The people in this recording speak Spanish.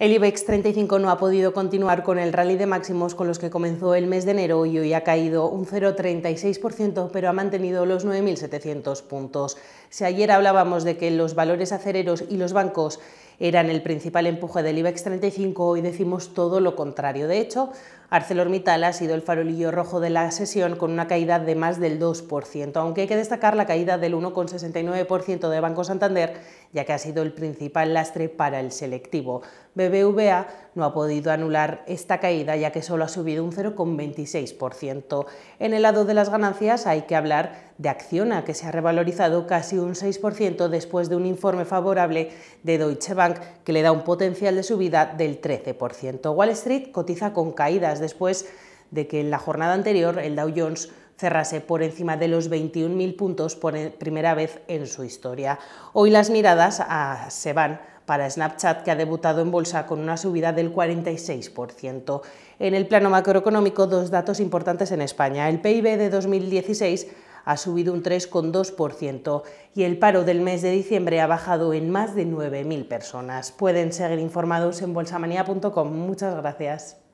El IBEX 35 no ha podido continuar con el rally de máximos con los que comenzó el mes de enero y hoy ha caído un 0,36%, pero ha mantenido los 9.700 puntos. Si ayer hablábamos de que los valores acereros y los bancos eran el principal empuje del IBEX 35, hoy decimos todo lo contrario. De hecho, ArcelorMittal ha sido el farolillo rojo de la sesión con una caída de más del 2%, aunque hay que destacar la caída del 1,69% de Banco Santander, ya que ha sido el principal lastre para el selectivo. BBVA no ha podido anular esta caída, ya que solo ha subido un 0,26%. En el lado de las ganancias hay que hablar de Acciona, que se ha revalorizado casi un 6% después de un informe favorable de Deutsche Bank, que le da un potencial de subida del 13%. Wall Street cotiza con caídas después de que en la jornada anterior el Dow Jones cerrase por encima de los 21.000 puntos por primera vez en su historia. Hoy las miradas se van para Snapchat, que ha debutado en bolsa con una subida del 46%. En el plano macroeconómico, dos datos importantes en España. El PIB de 2016 ha subido un 3,2% y el paro del mes de diciembre ha bajado en más de 9.000 personas. Pueden seguir informados en bolsamanía.com. Muchas gracias.